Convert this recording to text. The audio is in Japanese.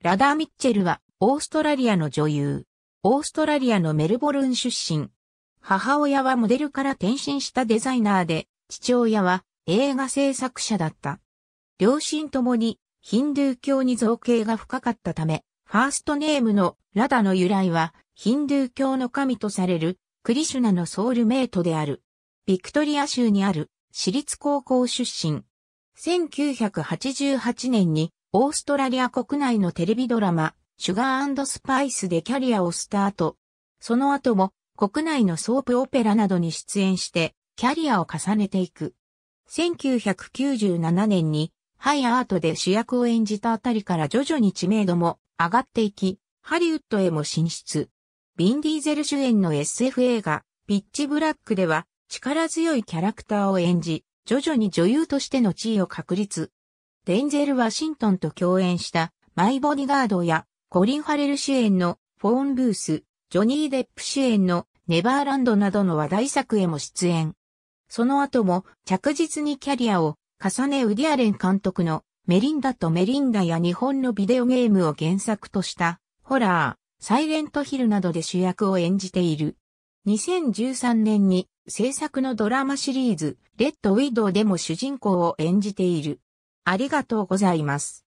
ラダー・ミッチェルは、オーストラリアの女優。オーストラリアのメルボルン出身。母親はモデルから転身したデザイナーで、父親は映画制作者だった。両親ともにヒンドゥー教に造形が深かったため、ファーストネームのラダの由来は、ヒンドゥー教の神とされるクリシュナのソウルメイトである。ビクトリア州にある私立高校出身。1988年にオーストラリア国内のテレビドラマ、シュガースパイスでキャリアをスタート。その後も国内のソープオペラなどに出演してキャリアを重ねていく。1997年にハイアートで主役を演じたあたりから徐々に知名度も上がっていき、ハリウッドへも進出。ビンディーゼル主演の SF 映画、ピッチブラックでは力強いキャラクターを演じ、徐々に女優としての地位を確立。デンゼル・ワシントンと共演したマイ・ボディガードやコリン・ファレル主演のフォーン・ブース、ジョニー・デップ主演のネバーランドなどの話題作へも出演。その後も着実にキャリアを重ねウディアレン監督のメリンダとメリンダや日本のビデオゲームを原作としたホラー、サイレントヒルなどで主役を演じている。2013年に制作のドラマシリーズ、レッドウィドウでも主人公を演じている。ありがとうございます。